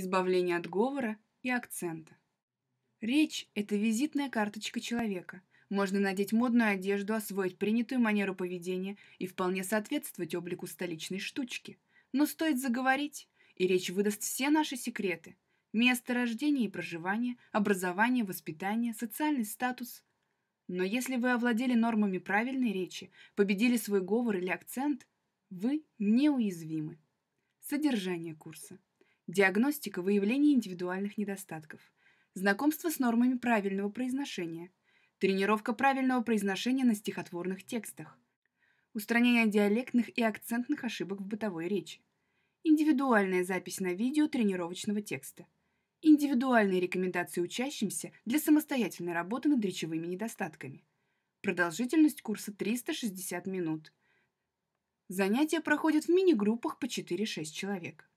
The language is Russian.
избавление от говора и акцента. Речь – это визитная карточка человека. Можно надеть модную одежду, освоить принятую манеру поведения и вполне соответствовать облику столичной штучки. Но стоит заговорить, и речь выдаст все наши секреты. Место рождения и проживания, образование, воспитание, социальный статус. Но если вы овладели нормами правильной речи, победили свой говор или акцент, вы неуязвимы. Содержание курса диагностика выявления индивидуальных недостатков, знакомство с нормами правильного произношения, тренировка правильного произношения на стихотворных текстах, устранение диалектных и акцентных ошибок в бытовой речи, индивидуальная запись на видео тренировочного текста, индивидуальные рекомендации учащимся для самостоятельной работы над речевыми недостатками. Продолжительность курса 360 минут. Занятия проходят в мини-группах по 4-6 человек.